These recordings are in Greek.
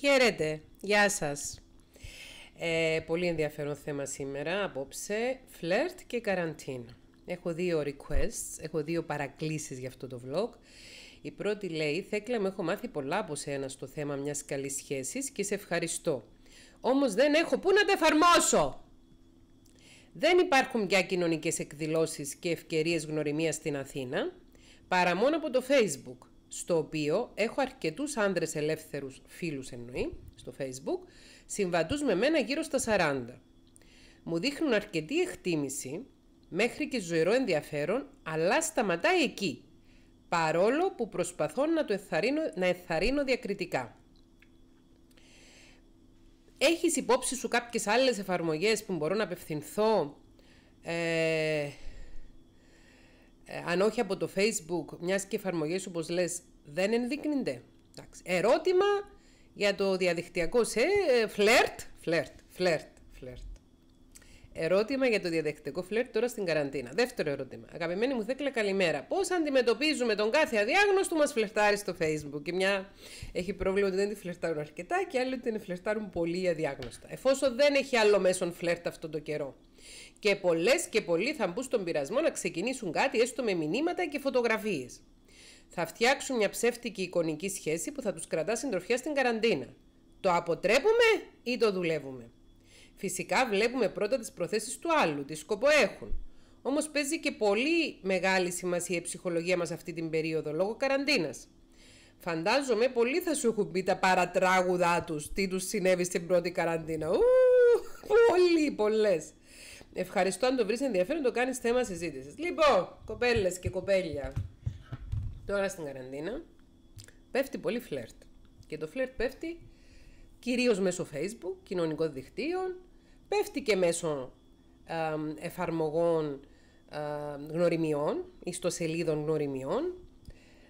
Χαίρετε, γεια σας. Ε, πολύ ενδιαφέρον θέμα σήμερα απόψε, φλερτ και καραντίνα. Έχω δύο requests, έχω δύο παρακλήσεις για αυτό το vlog. Η πρώτη λέει, Θέκλα μου έχω μάθει πολλά από σένα στο θέμα μιας καλής σχέσης και σε ευχαριστώ. Όμως δεν έχω πού να τα εφαρμόσω. Δεν υπάρχουν πια κοινωνικές εκδηλώσεις και ευκαιρίες γνωριμίας στην Αθήνα, παρά μόνο από το Facebook στο οποίο έχω αρκετούς άντρες ελεύθερους φίλους εννοεί, στο facebook, συμβατούς με μένα γύρω στα 40. Μου δείχνουν αρκετή εκτίμηση, μέχρι και ζωηρό ενδιαφέρον, αλλά σταματάει εκεί, παρόλο που προσπαθώ να το εθαρρύνω, να εθαρρύνω διακριτικά. Έχεις υπόψη σου κάποιες άλλες εφαρμογές που μπορώ να απευθυνθώ ε, ε, αν όχι από το Facebook, μιας και εφαρμογέ όπως λες δεν ενδείκνυνται. Ερώτημα για το διαδικτυακό σε φλερτ, φλερτ, φλερτ. Ερώτημα για το διαδεκτικό φλερτ τώρα στην καραντίνα. Δεύτερο ερώτημα. Αγαπημένη μου Θέκλα, καλημέρα. Πώς αντιμετωπίζουμε τον κάθε αδιάγνωστο που μας φλερτάρει στο Facebook. Και μια έχει πρόβλημα ότι δεν τη φλερτάρουν αρκετά και άλλη ότι την φλερτάρουν πολύ αδιάγνωστα. Εφόσον δεν έχει άλλο μέσον φλερτ αυτόν τον καιρό. Και πολλές και πολλοί θα μπουν στον πειρασμό να ξεκινήσουν κάτι έστω με μηνύματα και φωτογραφίες. Θα φτιάξουν μια ψεύτικη εικονική σχέση που θα τους κρατά συντροφιά στην καραντίνα. Το αποτρέπουμε ή το δουλεύουμε. Φυσικά βλέπουμε πρώτα τις προθέσεις του άλλου, τι σκοπό έχουν. Όμως παίζει και πολύ μεγάλη σημασία η ψυχολογία μας αυτή την περίοδο λόγω καραντίνας. Φαντάζομαι πολλοί θα σου έχουν πει τα παρατράγουδά τους, τι τους συνέβη στην πρώτη καραντίνα. Ου, πολλοί, πολλές. Ευχαριστώ αν το βρεις ενδιαφέρον, το κάνεις θέμα συζήτησης. Λοιπόν, κοπέλες και κοπέλια, τώρα στην καραντίνα πέφτει πολύ φλερτ. Και το φλερτ πέφτει κυρίως μέσω facebook, κοινωνικών δικτύων, πέφτει και μέσω εφαρμογών γνωριμιών, ιστοσελίδων γνωριμιών.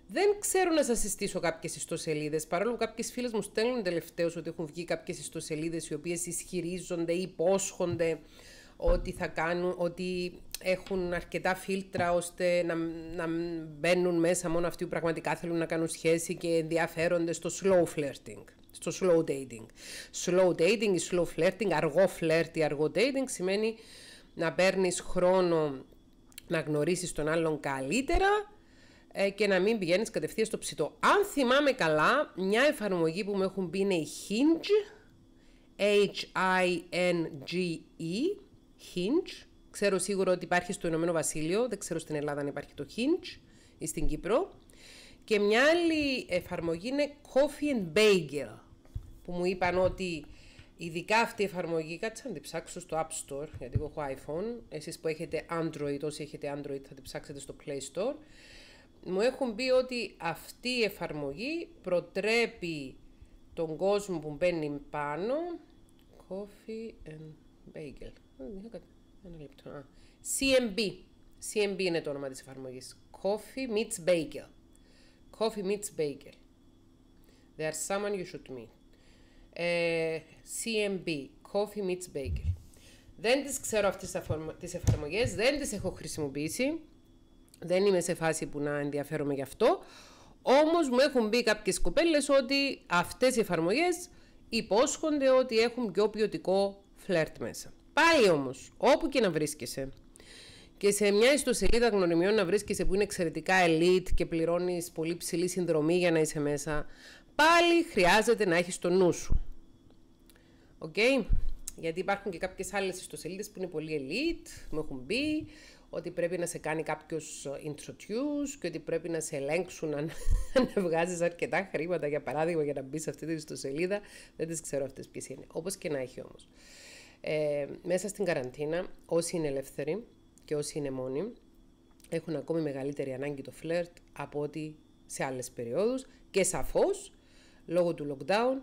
Δεν ξέρω να σας συστήσω κάποιες ιστοσελίδες, Παρόλο που κάποιες φίλες μου στέλνουν τελευταίως ότι έχουν βγει κάποιες ιστοσελίδες οι οποίες ισχυρίζονται ή υπόσχονται ότι θα κάνουν, ότι έχουν αρκετά φίλτρα ώστε να, να μπαίνουν μέσα μόνο αυτοί που πραγματικά θέλουν να κάνουν σχέση και ενδιαφέρονται στο slow flirting στο slow dating. Slow dating ή slow flirting, αργό flirt αργό dating σημαίνει να παίρνεις χρόνο να γνωρίσεις τον άλλον καλύτερα ε, και να μην πηγαίνεις κατευθείαν στο ψητό. Αν θυμάμαι καλά, μια εφαρμογή που μου έχουν πει είναι η Hinge, H-I-N-G-E, Hinge. Ξέρω σίγουρο ότι υπάρχει στο Ηνωμένο Βασίλειο, δεν ξέρω στην Ελλάδα αν υπάρχει το Hinge ή στην Κύπρο. Και μια άλλη εφαρμογή είναι Coffee and Bagel που μου είπαν ότι ειδικά αυτή η εφαρμογή, κάτσε να την ψάξω στο App Store, γιατί εγώ έχω iPhone, εσείς που έχετε Android, όσοι έχετε Android θα την ψάξετε στο Play Store, μου έχουν πει ότι αυτή η εφαρμογή προτρέπει τον κόσμο που μπαίνει πάνω, coffee and bagel, ένα λεπτό, CMB, CMB είναι το όνομα της εφαρμογής, coffee meets bagel, coffee meets bagel. There's someone you should meet. Ε, CMB, Coffee Meets Bagel. Δεν τις ξέρω αυτές τις εφαρμογές, δεν τις έχω χρησιμοποιήσει, δεν είμαι σε φάση που να ενδιαφέρομαι γι' αυτό, όμως μου έχουν πει κάποιες κοπέλες ότι αυτές οι εφαρμογές υπόσχονται ότι έχουν πιο ποιοτικό φλερτ μέσα. Πάλι όμως, όπου και να βρίσκεσαι, και σε μια ιστοσελίδα γνωριμιών να βρίσκεσαι που είναι εξαιρετικά elite και πληρώνεις πολύ ψηλή συνδρομή για να είσαι μέσα, πάλι χρειάζεται να έχεις το νου σου. Οκ. Okay? Γιατί υπάρχουν και κάποιες άλλες ιστοσελίδες που είναι πολύ elite, μου έχουν μπει ότι πρέπει να σε κάνει κάποιος introduce και ότι πρέπει να σε ελέγξουν αν, αν βγάζεις αρκετά χρήματα, για παράδειγμα, για να μπει σε αυτή την ιστοσελίδα. Δεν τις ξέρω αυτές ποιες είναι. Όπως και να έχει όμως. Ε, μέσα στην καραντίνα, όσοι είναι ελεύθεροι, και όσοι είναι μόνοι έχουν ακόμη μεγαλύτερη ανάγκη το φλερτ από ότι σε άλλες περιόδους και σαφώς λόγω του lockdown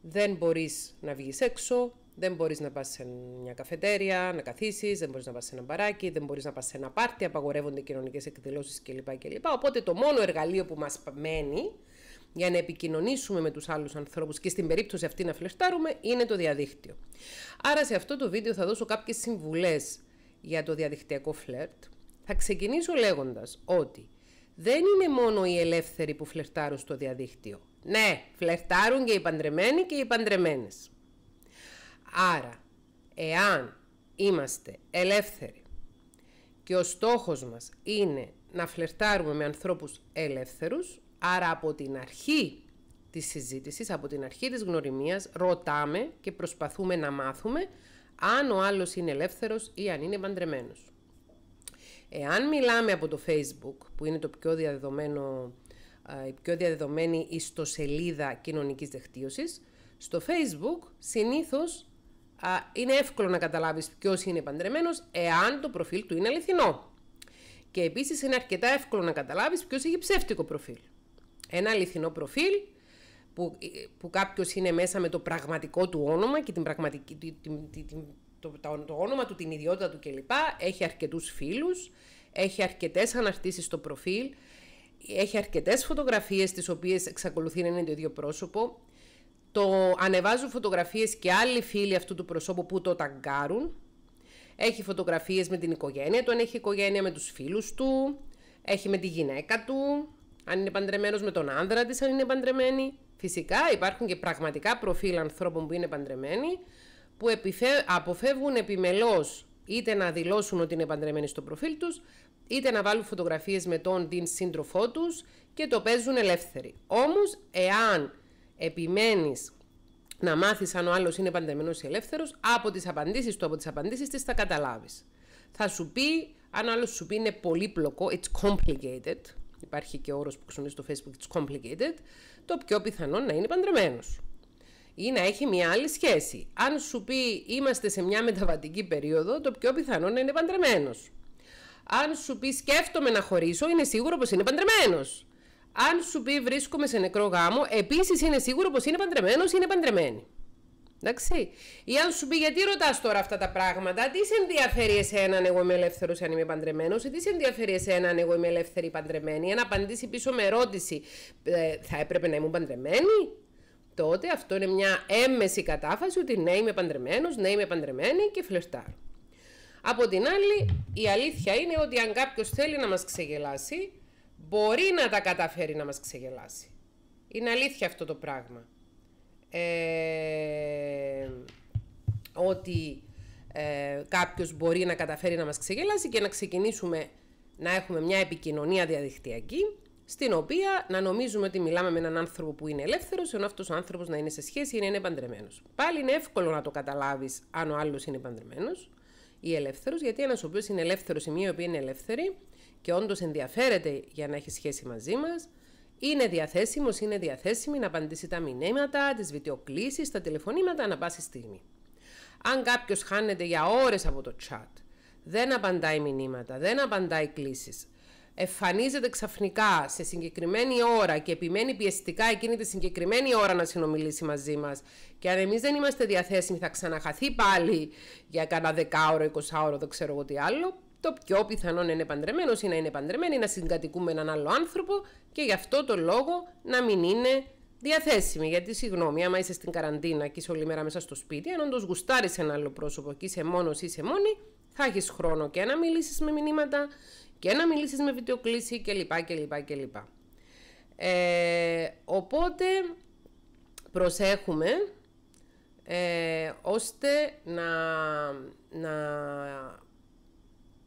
δεν μπορείς να βγεις έξω, δεν μπορείς να πας σε μια καφετέρια, να καθίσεις, δεν μπορείς να πας σε ένα μπαράκι, δεν μπορείς να πας σε ένα πάρτι, απαγορεύονται κοινωνικές εκδηλώσεις κλπ. κλπ. Οπότε το μόνο εργαλείο που μας μένει για να επικοινωνήσουμε με τους άλλους ανθρώπους και στην περίπτωση αυτή να φλερτάρουμε είναι το διαδίκτυο. Άρα σε αυτό το βίντεο θα δώσω κάποιες συμβουλές για το διαδικτυακό φλερτ, θα ξεκινήσω λέγοντας ότι δεν είναι μόνο οι ελεύθεροι που φλερτάρουν στο διαδίκτυο. Ναι, φλερτάρουν και οι παντρεμένοι και οι παντρεμένες. Άρα, εάν είμαστε ελεύθεροι και ο στόχος μας είναι να φλερτάρουμε με ανθρώπους ελεύθερους, άρα από την αρχή της συζήτησης, από την αρχή της γνωριμίας, ρωτάμε και προσπαθούμε να μάθουμε αν ο άλλος είναι ελεύθερος ή αν είναι παντρεμένος. Εάν μιλάμε από το Facebook, που είναι το πιο η πιο διαδεδομένη ιστοσελίδα κοινωνικής δικτύωσης, στο Facebook συνήθως είναι εύκολο να καταλάβεις ποιος είναι παντρεμένος εάν το προφίλ του είναι αληθινό. Και επίσης είναι αρκετά εύκολο να καταλάβεις ποιος έχει ψεύτικο προφίλ. Ένα αληθινό προφίλ που, που κάποιος είναι μέσα με το πραγματικό του όνομα και την πραγματική, την, το, το, όνομα του, την ιδιότητα του κλπ. Έχει αρκετούς φίλους, έχει αρκετές αναρτήσεις στο προφίλ, έχει αρκετές φωτογραφίες τις οποίες εξακολουθεί να είναι το ίδιο πρόσωπο. Το ανεβάζουν φωτογραφίες και άλλοι φίλοι αυτού του προσώπου που το ταγκάρουν. Έχει φωτογραφίες με την οικογένεια του, αν έχει οικογένεια με τους φίλους του, έχει με τη γυναίκα του, αν είναι παντρεμένος με τον άνδρα της, αν είναι παντρεμένη. Φυσικά υπάρχουν και πραγματικά προφίλ ανθρώπων που είναι παντρεμένοι που αποφεύγουν επιμελώς είτε να δηλώσουν ότι είναι παντρεμένοι στο προφίλ τους είτε να βάλουν φωτογραφίες με τον την σύντροφό τους και το παίζουν ελεύθεροι. Όμως εάν επιμένεις να μάθεις αν ο άλλος είναι παντρεμένος ή ελεύθερος από τις απαντήσεις του, από τις απαντήσεις της θα καταλάβεις. Θα σου πει, αν άλλος σου πει είναι πολύπλοκο, it's complicated, υπάρχει και όρος που ξονίζει στο facebook it's complicated, το πιο πιθανό να είναι παντρεμένος ή να έχει μια άλλη σχέση. Αν σου πει είμαστε σε μια μεταβατική περίοδο, το πιο πιθανό να είναι παντρεμένος. Αν σου πει σκέφτομαι να χωρίσω, είναι σίγουρο πως είναι παντρεμένος. Αν σου πει βρίσκομαι σε νεκρό γάμο, επίσης είναι σίγουρο πως είναι παντρεμένος ή είναι παντρεμένη. Εντάξει. Ή αν σου πει γιατί ρωτάς τώρα αυτά τα πράγματα, τι σε ενδιαφέρει εσέναν εγώ είμαι ελεύθερος αν είμαι παντρεμένος, ή τι σε ενδιαφέρει εσέναν εγώ είμαι ελεύθερη παντρεμένη, αν απαντήσει πίσω με ερώτηση, ε, θα έπρεπε να ήμουν παντρεμένη. Τότε αυτό είναι μια εμεση κατάφαση ότι ναι είμαι παντρεμένος, ναι είμαι παντρεμένη και φλερτάρω. Από την άλλη, η αλήθεια είναι ότι αν κάποιος θέλει να μας ξεγελάσει, μπορεί να τα καταφέρει να μας ξεγελάσει. Είναι αλήθεια αυτό το πράγμα. Ε, ότι ε, κάποιος μπορεί να καταφέρει να μας ξεγελάσει και να ξεκινήσουμε να έχουμε μια επικοινωνία διαδικτυακή στην οποία να νομίζουμε ότι μιλάμε με έναν άνθρωπο που είναι ελεύθερος ενώ αυτός ο άνθρωπος να είναι σε σχέση ή να είναι παντρεμένος. Πάλι είναι εύκολο να το καταλάβεις αν ο άλλος είναι παντρεμένος ή ελεύθερος γιατί ένας ο οποίος είναι ελεύθερος ή μία η οποία είναι ελεύθερη και όντως ενδιαφέρεται για να έχει σχέση μαζί μας είναι διαθέσιμος, είναι διαθέσιμη να απαντήσει τα μηνύματα, τις βιντεοκλήσεις, τα τηλεφωνήματα ανα πάση στιγμή. Αν κάποιος χάνεται για ώρες από το chat, δεν απαντάει μηνύματα, δεν απαντάει κλήσεις, εμφανίζεται ξαφνικά σε συγκεκριμένη ώρα και επιμένει πιεστικά εκείνη τη συγκεκριμένη ώρα να συνομιλήσει μαζί μας. και αν εμείς δεν είμαστε διαθέσιμοι θα ξαναχαθεί πάλι για κανένα δεκάωρο, εικοσάωρο, δεν ξέρω εγώ τι άλλο, το πιο πιθανό να είναι παντρεμένος ή να είναι παντρεμένη, να συγκατοικούμε με έναν άλλο άνθρωπο και γι' αυτό το λόγο να μην είναι διαθέσιμη. Γιατί, συγγνώμη, άμα είσαι στην καραντίνα και είσαι όλη μέρα μέσα στο σπίτι, αν όντως γουστάρεις ένα άλλο πρόσωπο και είσαι μόνος ή είσαι μόνη, θα έχεις χρόνο και να μιλήσεις με μηνύματα και να μιλήσεις με βιντεοκλήση κλπ. κλπ, κλπ. Ε, οπότε προσέχουμε ε, ώστε να, να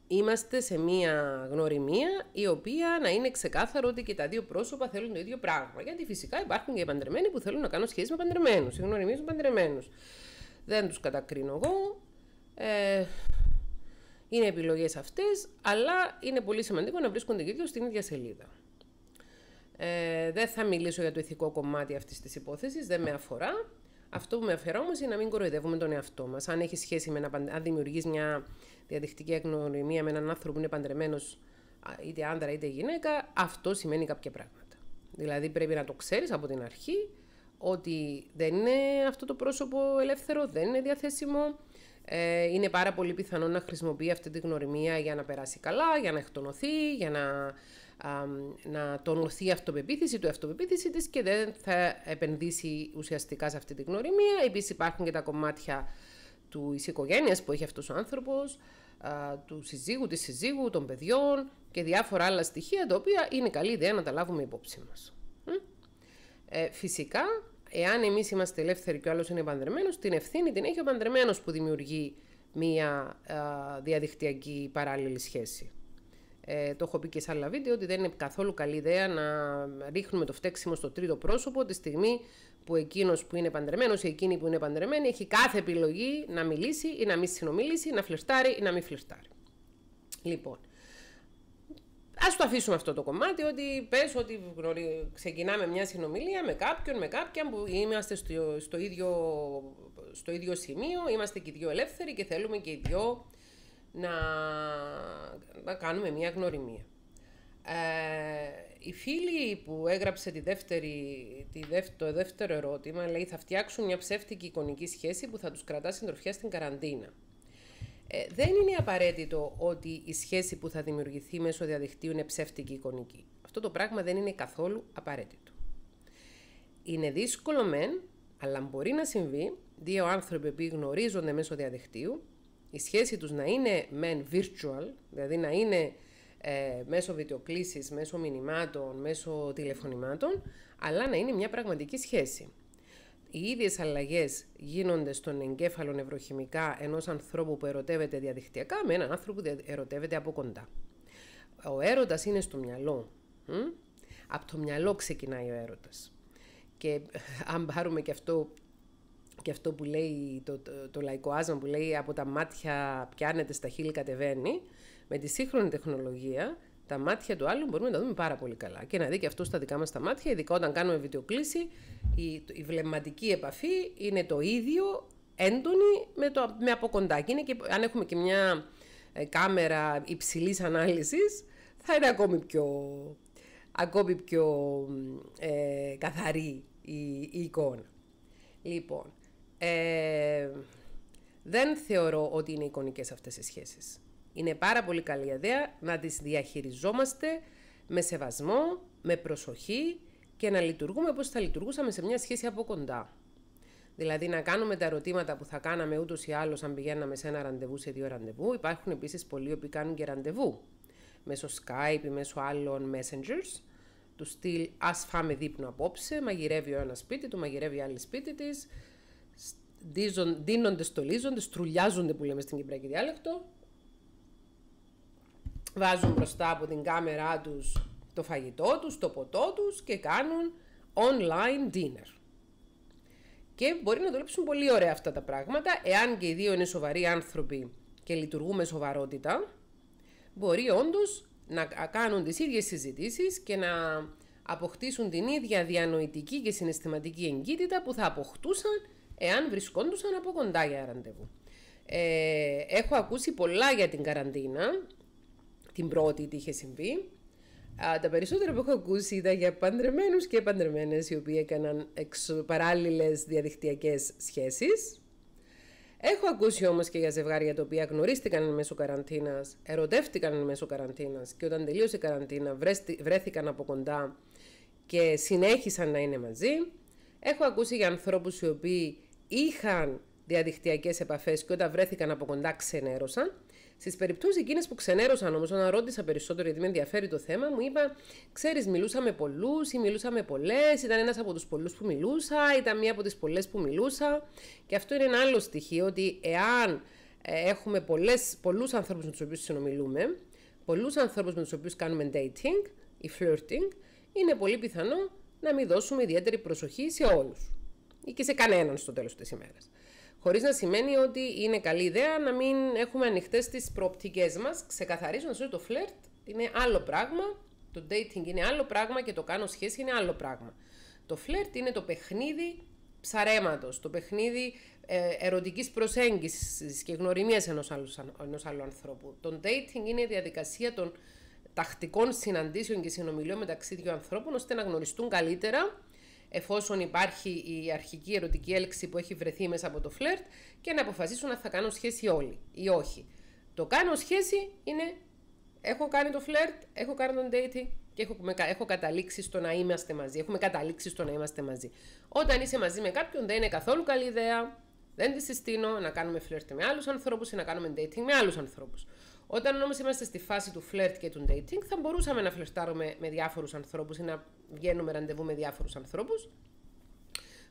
είμαστε σε μία γνωριμία η οποία να είναι ξεκάθαρο ότι και τα δύο πρόσωπα θέλουν το ίδιο πράγμα. Γιατί φυσικά υπάρχουν και οι παντρεμένοι που θέλουν να κάνουν σχέση με παντρεμένους, οι γνωριμίε με παντρεμένους. Δεν τους κατακρίνω εγώ. Ε, είναι επιλογές αυτές, αλλά είναι πολύ σημαντικό να βρίσκονται και δύο στην ίδια σελίδα. Ε, δεν θα μιλήσω για το ηθικό κομμάτι αυτής της υπόθεσης, δεν με αφορά. Αυτό που με αφαιρώ όμως είναι να μην κοροϊδεύουμε τον εαυτό μας. Αν έχεις σχέση με δημιουργείς μια διαδεικτική αγνωριμία με έναν άνθρωπο που είναι παντρεμένος, είτε άντρα είτε γυναίκα, αυτό σημαίνει κάποια πράγματα. Δηλαδή πρέπει να το ξέρεις από την αρχή ότι δεν είναι αυτό το πρόσωπο ελεύθερο, δεν είναι διαθέσιμο, ε, είναι πάρα πολύ πιθανό να χρησιμοποιεί αυτή τη γνωριμία για να περάσει καλά, για να εκτονωθεί, για να, α, να τονωθεί η αυτοπεποίθηση του, η αυτοπεποίθηση της και δεν θα επενδύσει ουσιαστικά σε αυτή τη γνωριμία. Επίσης υπάρχουν και τα κομμάτια του οικογένειας που έχει αυτός ο άνθρωπος, του συζύγου, της συζύγου, των παιδιών και διάφορα άλλα στοιχεία τα οποία είναι καλή ιδέα να τα λάβουμε υπόψη μας. Ε, φυσικά εάν εμείς είμαστε ελεύθεροι και ο άλλος είναι παντρεμένος, την ευθύνη την έχει ο παντρεμένος που δημιουργεί μία διαδικτυακή παράλληλη σχέση. Ε, το έχω πει και σε άλλα βίντεο ότι δεν είναι καθόλου καλή ιδέα να ρίχνουμε το φταίξιμο στο τρίτο πρόσωπο τη στιγμή που εκείνος που είναι παντρεμένος ή εκείνη που είναι παντρεμένη έχει κάθε επιλογή να μιλήσει ή να μην συνομιλήσει, να φλερτάρει ή να μην φλερτάρει. Λοιπόν, Ας το αφήσουμε αυτό το κομμάτι, ότι πες ότι ξεκινάμε μια συνομιλία με κάποιον, με κάποια που είμαστε στο, ίδιο, στο ίδιο σημείο, είμαστε και οι δύο ελεύθεροι και θέλουμε και οι δύο να, να κάνουμε μια γνωριμία. Ε, η φίλη που έγραψε τη δεύτερη, τη δεύτερο το δεύτερο ερώτημα λέει θα φτιάξουν μια ψεύτικη εικονική σχέση που θα τους κρατά συντροφιά στην καραντίνα. Ε, δεν είναι απαραίτητο ότι η σχέση που θα δημιουργηθεί μέσω διαδικτύου είναι ψεύτικη εικονική. Αυτό το πράγμα δεν είναι καθόλου απαραίτητο. Είναι δύσκολο μεν, αλλά μπορεί να συμβεί δύο άνθρωποι που γνωρίζονται μέσω διαδικτύου, η σχέση τους να είναι μεν virtual, δηλαδή να είναι ε, μέσω βιντεοκλήσεις, μέσω μηνυμάτων, μέσω τηλεφωνημάτων, αλλά να είναι μια πραγματική σχέση. Οι ίδιες αλλαγές γίνονται στον εγκέφαλο νευροχημικά ενός ανθρώπου που ερωτεύεται διαδικτυακά με έναν άνθρωπο που ερωτεύεται από κοντά. Ο έρωτας είναι στο μυαλό. Από το μυαλό ξεκινάει ο έρωτας. Και αν πάρουμε και αυτό και αυτό που λέει το, το, λαϊκό άσμα που λέει από τα μάτια πιάνεται στα χείλη κατεβαίνει, με τη σύγχρονη τεχνολογία τα μάτια του άλλου μπορούμε να τα δούμε πάρα πολύ καλά και να δει και αυτό στα δικά μας τα μάτια, ειδικά όταν κάνουμε βιντεοκλήση, η, η βλεμματική επαφή είναι το ίδιο έντονη με, το, με από κοντά. Και είναι και, αν έχουμε και μια ε, κάμερα υψηλής ανάλυσης, θα είναι ακόμη πιο, ακόμη πιο ε, καθαρή η, εικόνα. Λοιπόν, ε, δεν θεωρώ ότι είναι εικονικές αυτές οι σχέσεις. Είναι πάρα πολύ καλή ιδέα να τις διαχειριζόμαστε με σεβασμό, με προσοχή και να λειτουργούμε όπως θα λειτουργούσαμε σε μια σχέση από κοντά. Δηλαδή να κάνουμε τα ερωτήματα που θα κάναμε ούτως ή άλλως αν πηγαίναμε σε ένα ραντεβού, σε δύο ραντεβού. Υπάρχουν επίσης πολλοί που κάνουν και ραντεβού μέσω Skype ή μέσω άλλων messengers. Του στυλ Ας φάμε δείπνο απόψε, μαγειρεύει ο ένας σπίτι του, μαγειρεύει η άλλη σπίτι της. δίνονται, στολίζονται, στρουλιάζονται που λέμε στην κυπριακή διάλεκτο βάζουν μπροστά από την κάμερά τους το φαγητό τους, το ποτό τους και κάνουν online dinner. Και μπορεί να δουλέψουν πολύ ωραία αυτά τα πράγματα, εάν και οι δύο είναι σοβαροί άνθρωποι και λειτουργούν με σοβαρότητα, μπορεί όντως να κάνουν τις ίδιες συζητήσεις και να αποκτήσουν την ίδια διανοητική και συναισθηματική εγκύτητα που θα αποκτούσαν εάν βρισκόντουσαν από κοντά για ραντεβού. Ε, έχω ακούσει πολλά για την καραντίνα την πρώτη τι είχε συμβεί. τα περισσότερα που έχω ακούσει ήταν για παντρεμένους και παντρεμένες οι οποίοι έκαναν παράλληλε παράλληλες διαδικτυακές σχέσεις. Έχω ακούσει όμως και για ζευγάρια τα οποία γνωρίστηκαν μέσω καραντίνας, ερωτεύτηκαν μέσω καραντίνας και όταν τελείωσε η καραντίνα βρέθηκαν από κοντά και συνέχισαν να είναι μαζί. Έχω ακούσει για ανθρώπους οι οποίοι είχαν διαδικτυακές επαφές και όταν βρέθηκαν από κοντά ξενέρωσαν. Στις περιπτώσεις εκείνες που ξενέρωσαν όμως, όταν ρώτησα περισσότερο γιατί με ενδιαφέρει το θέμα, μου είπα: Ξέρεις, μιλούσαμε πολλούς ή μιλούσαμε πολλές. Ήταν ένας από τους πολλούς που μιλούσα, ήταν μία από τις πολλές που μιλούσα. Και αυτό είναι ένα άλλο στοιχείο, ότι εάν ε, έχουμε πολλούς ανθρώπους με τους οποίους συνομιλούμε, πολλούς ανθρώπους με τους οποίους κάνουμε dating ή flirting, είναι πολύ πιθανό να μην δώσουμε ιδιαίτερη προσοχή σε όλους ή και σε κανέναν στο τέλος της ημέρας. Χωρίς να σημαίνει ότι είναι καλή ιδέα να μην έχουμε ανοιχτές τις προοπτικές μας. Ξεκαθαρίζω ότι το φλερτ είναι άλλο πράγμα, το dating είναι άλλο πράγμα και το κάνω σχέση είναι άλλο πράγμα. Το φλερτ είναι το παιχνίδι ψαρέματος, το παιχνίδι ε, ερωτικής ερωτική προσέγγισης και γνωριμίας ενός άλλου, ενός άλλου ανθρώπου. Το dating είναι η διαδικασία των τακτικών συναντήσεων και συνομιλίων μεταξύ δύο ανθρώπων ώστε να γνωριστούν καλύτερα εφόσον υπάρχει η αρχική ερωτική έλξη που έχει βρεθεί μέσα από το φλερτ και να αποφασίσουν αν θα κάνω σχέση όλοι ή όχι. Το κάνω σχέση είναι έχω κάνει το φλερτ, έχω κάνει τον dating και έχω, έχω καταλήξει στο να είμαστε μαζί. Έχουμε καταλήξει στο να είμαστε μαζί. Όταν είσαι μαζί με κάποιον δεν είναι καθόλου καλή ιδέα, δεν τη συστήνω να κάνουμε φλερτ με άλλους ανθρώπους ή να κάνουμε dating με άλλους ανθρώπους. Όταν όμως είμαστε στη φάση του φλερτ και του dating, θα μπορούσαμε να φλερτάρουμε με διάφορους ανθρώπους ή να βγαίνουμε ραντεβού με διάφορους ανθρώπους.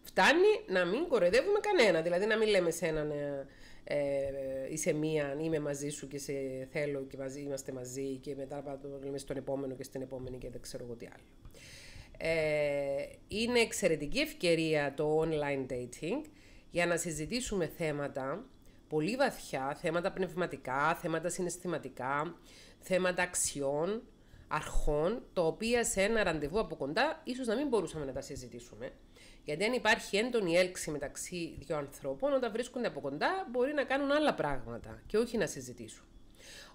Φτάνει να μην κοροϊδεύουμε κανένα. Δηλαδή να μην λέμε σε έναν ε, ε, είσαι μία, είμαι μαζί σου και σε θέλω και μαζί, είμαστε μαζί και μετά το λέμε στον επόμενο και στην επόμενη και δεν ξέρω εγώ τι άλλο. Ε, είναι εξαιρετική ευκαιρία το online dating για να συζητήσουμε θέματα πολύ βαθιά, θέματα πνευματικά, θέματα συναισθηματικά, θέματα αξιών, αρχών, τα οποία σε ένα ραντεβού από κοντά ίσως να μην μπορούσαμε να τα συζητήσουμε. Γιατί αν υπάρχει έντονη έλξη μεταξύ δύο ανθρώπων, όταν βρίσκονται από κοντά μπορεί να κάνουν άλλα πράγματα και όχι να συζητήσουν.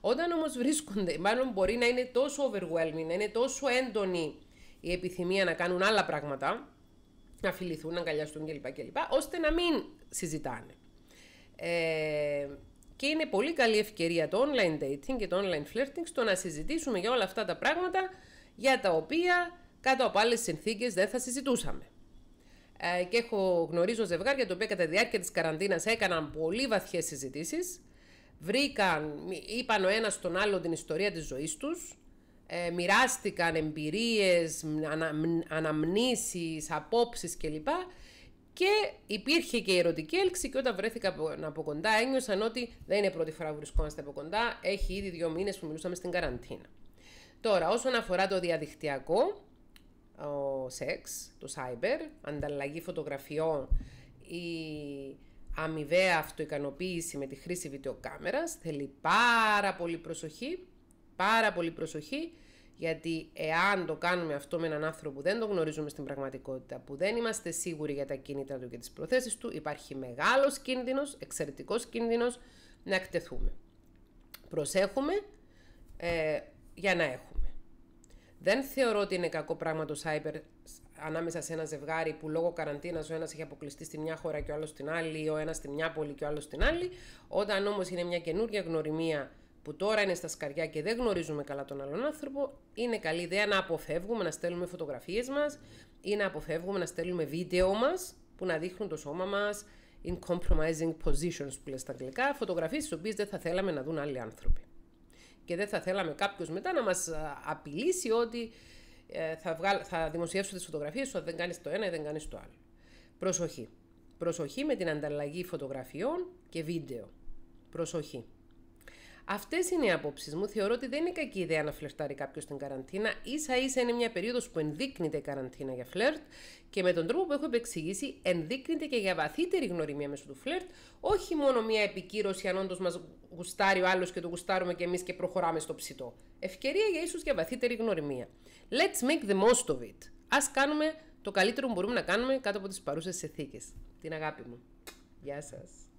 Όταν όμως βρίσκονται, μάλλον μπορεί να είναι τόσο overwhelming, να είναι τόσο έντονη η επιθυμία να κάνουν άλλα πράγματα, να φιληθούν, να αγκαλιαστούν κλπ. κλπ ώστε να μην συζητάνε. Ε, και είναι πολύ καλή ευκαιρία το online dating και το online flirting στο να συζητήσουμε για όλα αυτά τα πράγματα για τα οποία κάτω από άλλες συνθήκες δεν θα συζητούσαμε. Ε, και έχω γνωρίζω ζευγάρια τα οποία κατά τη διάρκεια της καραντίνας έκαναν πολύ βαθιές συζητήσεις. Βρήκαν, είπαν ο ένας τον άλλο την ιστορία της ζωής τους. Ε, μοιράστηκαν εμπειρίες, ανα, αναμνήσεις, απόψεις κλπ και υπήρχε και η ερωτική έλξη και όταν βρέθηκα από κοντά ένιωσαν ότι δεν είναι πρώτη φορά που βρισκόμαστε από κοντά, έχει ήδη δύο μήνες που μιλούσαμε στην καραντίνα. Τώρα, όσον αφορά το διαδικτυακό, ο σεξ, το cyber, ανταλλαγή φωτογραφιών, η αμοιβαία αυτοικανοποίηση με τη χρήση βιντεοκάμερας, θέλει πάρα πολύ προσοχή, πάρα πολύ προσοχή, γιατί εάν το κάνουμε αυτό με έναν άνθρωπο που δεν το γνωρίζουμε στην πραγματικότητα, που δεν είμαστε σίγουροι για τα κίνητρα του και τις προθέσεις του, υπάρχει μεγάλος κίνδυνος, εξαιρετικός κίνδυνος να εκτεθούμε. Προσέχουμε ε, για να έχουμε. Δεν θεωρώ ότι είναι κακό πράγμα το cyber ανάμεσα σε ένα ζευγάρι που λόγω καραντίνας ο ένας έχει αποκλειστεί στη μια χώρα και ο άλλος στην άλλη, ή ο ένας στη μια πόλη και ο άλλος στην άλλη. Όταν όμως είναι μια καινούργια γνωριμία που τώρα είναι στα σκαριά και δεν γνωρίζουμε καλά τον άλλον άνθρωπο, είναι καλή ιδέα να αποφεύγουμε να στέλνουμε φωτογραφίες μας ή να αποφεύγουμε να στέλνουμε βίντεο μας που να δείχνουν το σώμα μας in compromising positions που λέει στα αγγλικά, φωτογραφίες στις οποίες δεν θα θέλαμε να δουν άλλοι άνθρωποι. Και δεν θα θέλαμε κάποιος μετά να μας ε, απειλήσει ότι ε, θα, βγάλ, θα δημοσιεύσω τις φωτογραφίες σου, δεν κάνεις το ένα ή δεν κάνεις το άλλο. Προσοχή. Προσοχή με την ανταλλαγή φωτογραφιών και βίντεο. Προσοχή. Αυτές είναι οι απόψεις μου. Θεωρώ ότι δεν είναι κακή ιδέα να φλερτάρει κάποιος στην καραντίνα. σα ίσα είναι μια περίοδος που ενδείκνυται η καραντίνα για φλερτ και με τον τρόπο που έχω επεξηγήσει, ενδείκνυται και για βαθύτερη γνωριμία μέσω του φλερτ, όχι μόνο μια επικύρωση αν όντως μας γουστάρει ο άλλος και το γουστάρουμε κι εμείς και προχωράμε στο ψητό. Ευκαιρία για ίσως για βαθύτερη γνωριμία. Let's make the most of it. Ας κάνουμε το καλύτερο που μπορούμε να κάνουμε κάτω από τις παρούσες συνθήκες. Την αγάπη μου. Γεια σας.